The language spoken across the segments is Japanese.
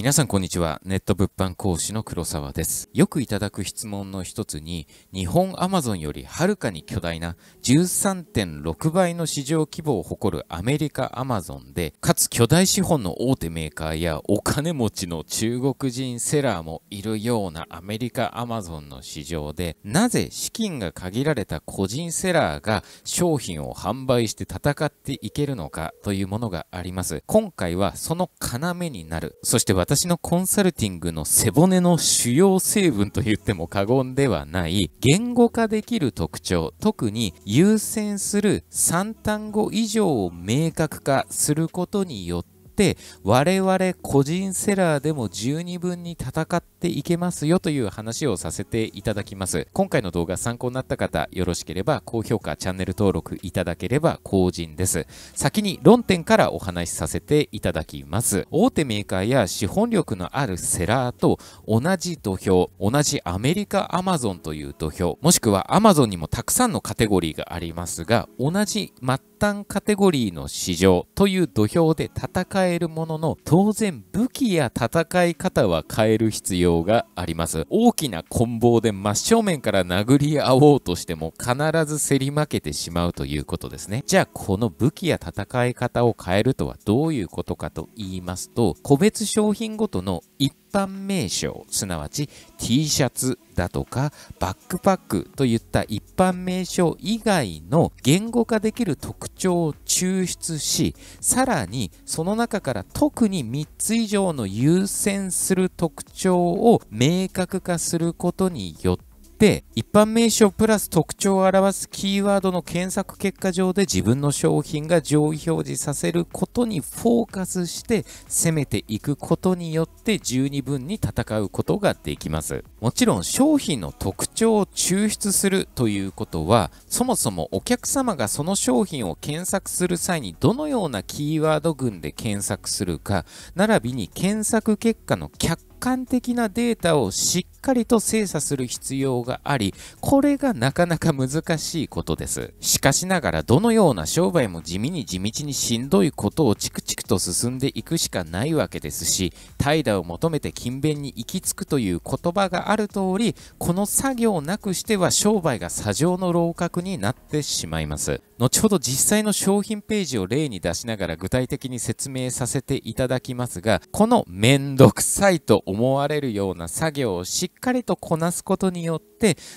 皆さんこんにちは。ネット物販講師の黒沢です。よくいただく質問の一つに、日本アマゾンよりはるかに巨大な13.6倍の市場規模を誇るアメリカアマゾンで、かつ巨大資本の大手メーカーやお金持ちの中国人セラーもいるようなアメリカアマゾンの市場で、なぜ資金が限られた個人セラーが商品を販売して戦っていけるのかというものがあります。今回はその要になる。そして私のコンサルティングの背骨の主要成分と言っても過言ではない言語化できる特徴、特に優先する3単語以上を明確化することによって、我々個人セラーでも十二分に戦っていけますよという話をさせていただきます。今回の動画参考になった方、よろしければ高評価、チャンネル登録いただければ後人です。先に論点からお話しさせていただきます。大手メーカーや資本力のあるセラーと同じ土俵、同じアメリカアマゾンという土俵、もしくはアマゾンにもたくさんのカテゴリーがありますが、同じ全単カテゴリーの市場という土俵で戦えるものの当然武器や戦い方は変える必要があります大きな棍棒で真正面から殴り合おうとしても必ず競り負けてしまうということですねじゃあこの武器や戦い方を変えるとはどういうことかと言いますと個別商品ごとの一般名称すなわち T シャツだとかバックパックといった一般名称以外の言語化できる特徴を抽出しさらにその中から特に3つ以上の優先する特徴を明確化することによってで、一般名称プラス特徴を表すキーワードの検索結果上で自分の商品が上位表示させることにフォーカスして攻めていくことによって十二分に戦うことができます。もちろん商品の特徴を抽出するということは、そもそもお客様がその商品を検索する際にどのようなキーワード群で検索するか、並びに検索結果の客観的なデータをしっかりと精査する必要があり、これがなかなか難しいことです。しかしながらどのような商売も地味に地道にしんどいことを蓄くと進んでいくしかないわけですし怠惰を求めて勤勉に行き着くという言葉がある通りこの作業なくしては商売が砂上の楼閣になってしまいます後ほど実際の商品ページを例に出しながら具体的に説明させていただきますがこの面倒くさいと思われるような作業をしっかりとこなすことによって、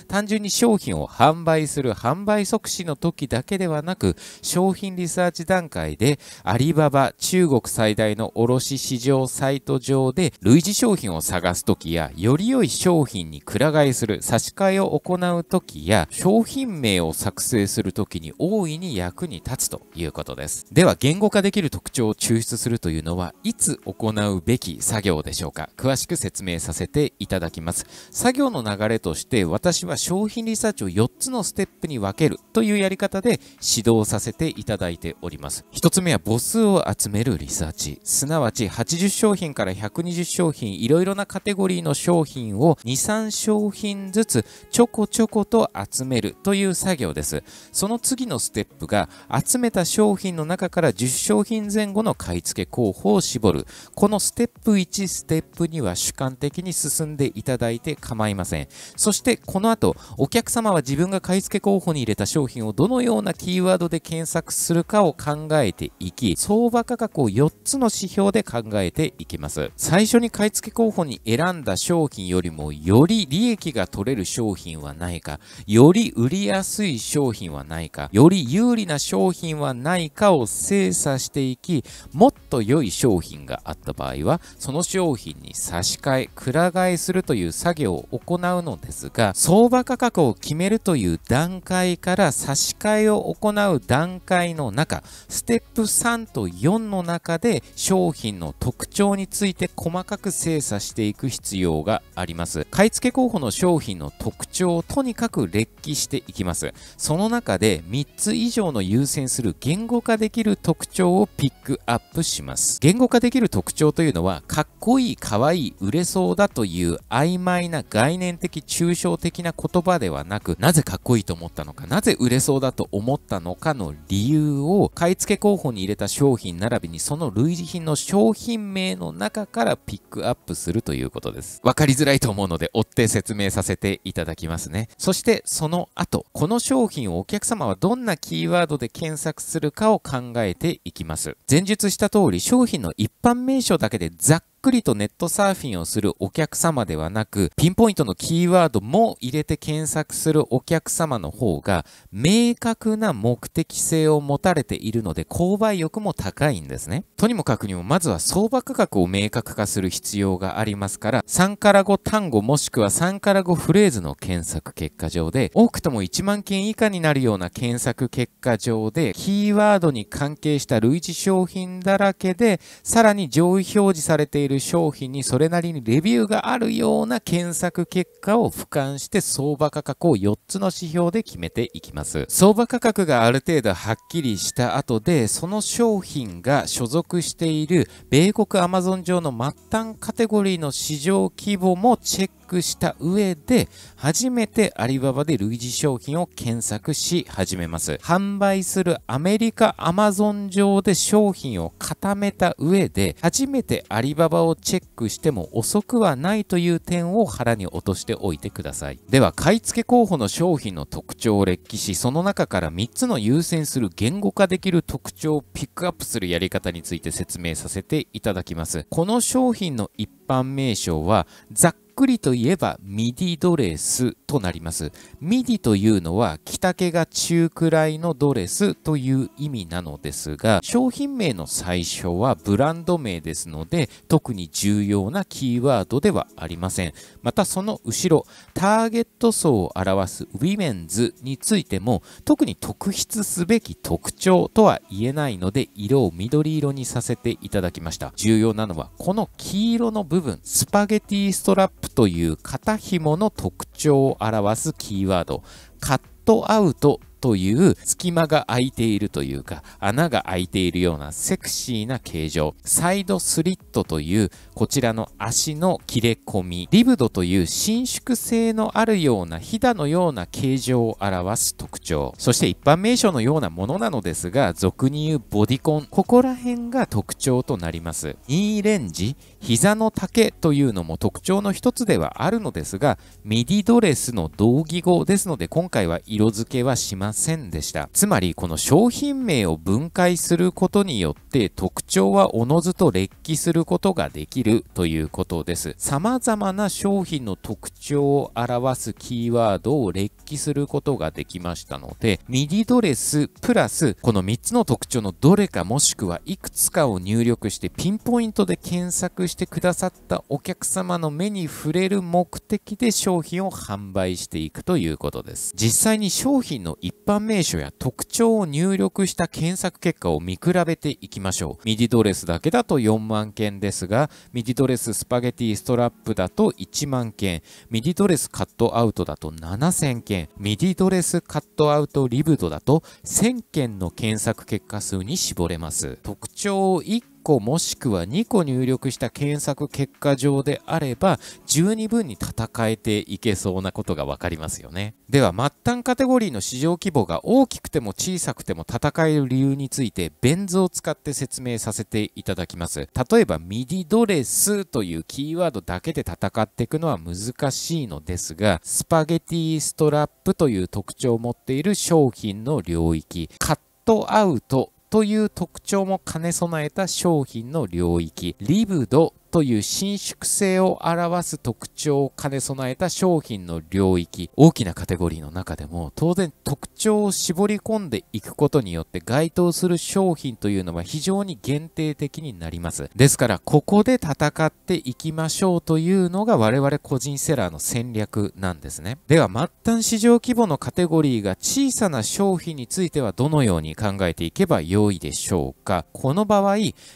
単純に商品を販売する販売促進の時だけではなく、商品リサーチ段階で、アリババ中国最大の卸市場サイト上で、類似商品を探す時や、より良い商品にくら替えする差し替えを行う時や、商品名を作成する時に大いに役に立つということです。では、言語化できる特徴を抽出するというのは、いつ行うべき作業でしょうか詳しく説明させていただきます。作業の流れとして私は商品リサーチを4つのステップに分けるというやり方で指導させていただいております。1つ目は母数を集めるリサーチ。すなわち80商品から120商品、いろいろなカテゴリーの商品を2、3商品ずつちょこちょこと集めるという作業です。その次のステップが集めた商品の中から10商品前後の買い付け候補を絞る。このステップ1、ステップ2は主観的に進んでいただいて構いません。そしてこの後、お客様は自分が買い付け候補に入れた商品をどのようなキーワードで検索するかを考えていき、相場価格を4つの指標で考えていきます。最初に買い付け候補に選んだ商品よりも、より利益が取れる商品はないか、より売りやすい商品はないか、より有利な商品はないかを精査していき、もっと良い商品があった場合は、その商品に差し替え、くら替えするという作業を行うのですが、相場価格を決めるという段階から差し替えを行う段階の中、ステップ3と4の中で商品の特徴について細かく精査していく必要があります。買い付け候補の商品の特徴をとにかく列記していきます。その中で3つ以上の優先する言語化できる特徴をピックアップします。言語化できる特徴というのは、かっこいい、かわいい、売れそうだという曖昧な概念的抽象的的な言葉ではなく、なぜかっこいいと思ったのか、なぜ売れそうだと思ったのかの理由を、買い付け候補に入れた商品並びにその類似品の商品名の中からピックアップするということです。わかりづらいと思うので、追って説明させていただきますね。そして、その後、この商品をお客様はどんなキーワードで検索するかを考えていきます。前述した通り、商品の一般名称だけでざっくりとネットサーフィンをするお客様ではなく、ピンポイントのキーワードも入れて検索するお客様の方が、明確な目的性を持たれているので、購買欲も高いんですね。とにもかくにも、まずは相場価格を明確化する必要がありますから、3から5単語もしくは3から5フレーズの検索結果上で、多くとも1万件以下になるような検索結果上で、キーワードに関係した類似商品だらけで、さらに上位表示されているいる商品にそれなりにレビューがあるような検索結果を俯瞰して相場価格を4つの指標で決めていきます。相場価格がある程度はっきりした後で、その商品が所属している米国アマゾン上の末端カテゴリーの市場規模もチェックした上で、初めてアリババで類似商品を検索し始めます。販売するアメリカ、アマゾン上で商品を固めた上で、初めてアリババをチェックしても遅くはないという点を腹に落としておいてください。では、買い付け候補の商品の特徴、を歴史、その中から3つの優先する言語化できる特徴をピックアップするやり方について説明させていただきます。この商品の一般名称は、ざっくりといえばミディドレスとなります。ミディというのは着丈が中くらいのドレスという意味なのですが、商品名の最初はブランド名ですので、特に重要なキーワードではありません。またその後ろ、ターゲット層を表すウィメンズについても、特に特筆すべき特徴とは言えないので、色を緑色にさせていただきました。重要なのはこの黄色の部分、スパゲティストラップという肩紐の特徴を表すキーワード、カットアウトという隙間が空いているというか穴が開いているようなセクシーな形状サイドスリットというこちらの足の切れ込みリブドという伸縮性のあるようなひだのような形状を表す特徴そして一般名称のようなものなのですが俗に言うボディコンここら辺が特徴となります E レンジ膝の丈というのも特徴の一つではあるのですが、ミディドレスの同義語ですので今回は色付けはしませんでした。つまりこの商品名を分解することによって特徴はおのずと劣記することができるということです。様々な商品の特徴を表すキーワードを劣記することができましたので、ミディドレスプラスこの3つの特徴のどれかもしくはいくつかを入力してピンポイントで検索してしてくださったお客様の目に触れる目的で商品を販売していくということです。実際に商品の一般名称や特徴を入力した検索結果を見比べていきましょう。ミディドレスだけだと4万件ですが、ミディドレススパゲティストラップだと1万件、ミディドレスカットアウトだと7000件、ミディドレスカットアウトリブドだと1000件の検索結果数に絞れます。特徴を1個もしくは2個入力した検索結果上であれば、十二分に戦えていけそうなことが分かりますよね。では、末端カテゴリーの市場規模が大きくても小さくても戦える理由について、ベン図を使って説明させていただきます。例えば、ミディドレスというキーワードだけで戦っていくのは難しいのですが、スパゲティストラップという特徴を持っている商品の領域、カットアウトという特徴も兼ね備えた商品の領域、リブドという伸縮性を表す特徴を兼ね備えた商品の領域、大きなカテゴリーの中でも、当然特徴を絞り込んでいくことによって該当する商品というのは非常に限定的になります。ですから、ここで戦っていきましょうというのが我々個人セラーの戦略なんですね。では、末端市場規模のカテゴリーが小さな商品についてはどのように考えていけば良いでしょうか。この場合、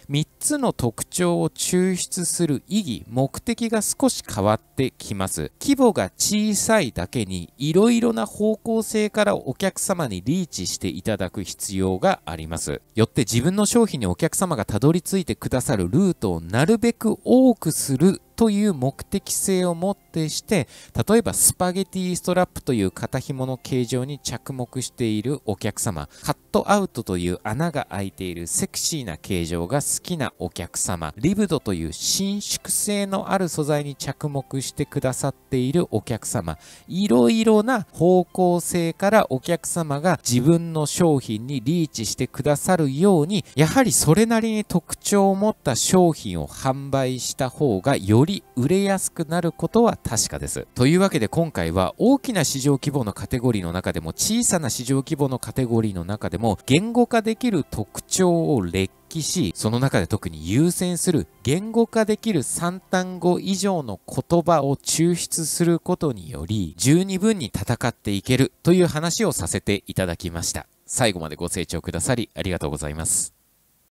3つの特徴を抽出する意義、目的が少し変わってきます。規模が小さいだけに、いろいろな方向性からお客様にリーチしていただく必要があります。よって自分の商品にお客様がたどり着いてくださるルートをなるべく多くするという目的性をもってして例えばスパゲティストラップという肩紐の形状に着目しているお客様カットアウトという穴が開いているセクシーな形状が好きなお客様リブドという伸縮性のある素材に着目してくださっているお客様いろいろな方向性からお客様が自分の商品にリーチしてくださるようにやはりそれなりに特徴を持った商品を販売した方がよりり売れやすくなることは確かです。というわけで今回は大きな市場規模のカテゴリーの中でも小さな市場規模のカテゴリーの中でも言語化できる特徴を列記し、その中で特に優先する言語化できる3単語以上の言葉を抽出することにより、十二分に戦っていけるという話をさせていただきました。最後までご清聴くださりありがとうございます。